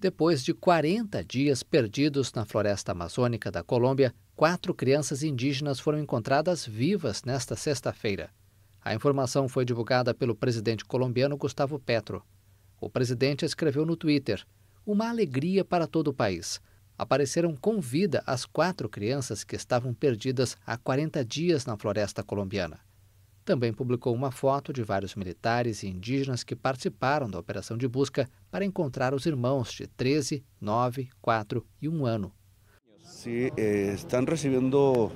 Depois de 40 dias perdidos na floresta amazônica da Colômbia, quatro crianças indígenas foram encontradas vivas nesta sexta-feira. A informação foi divulgada pelo presidente colombiano Gustavo Petro. O presidente escreveu no Twitter: Uma alegria para todo o país. Apareceram com vida as quatro crianças que estavam perdidas há 40 dias na floresta colombiana também publicou uma foto de vários militares e indígenas que participaram da operação de busca para encontrar os irmãos de 13, 9, 4 e 1 ano. Sim, estão recebendo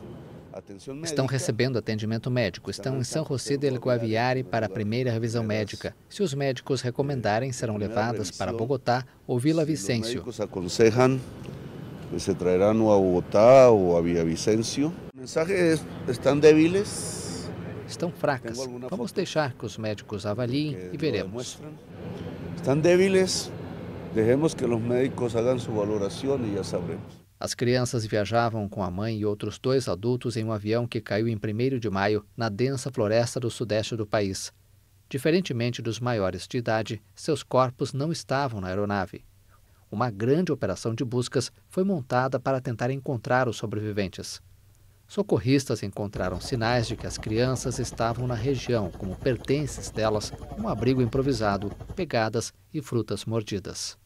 Estão recebendo atendimento médico, estão em São José del Guaviare para a primeira revisão médica. Se os médicos recomendarem, serão levadas para Bogotá ou Vila Vicêncio. Os médicos aconsejam, se trarão a Bogotá ou a Vila Vicêncio. é: estão débiles, estão fracas. Vamos deixar que os médicos avaliem e veremos. Estão débiles, deixemos que os médicos façam sua valoração e já saberemos. As crianças viajavam com a mãe e outros dois adultos em um avião que caiu em 1 de maio na densa floresta do sudeste do país. Diferentemente dos maiores de idade, seus corpos não estavam na aeronave. Uma grande operação de buscas foi montada para tentar encontrar os sobreviventes. Socorristas encontraram sinais de que as crianças estavam na região, como pertences delas, um abrigo improvisado, pegadas e frutas mordidas.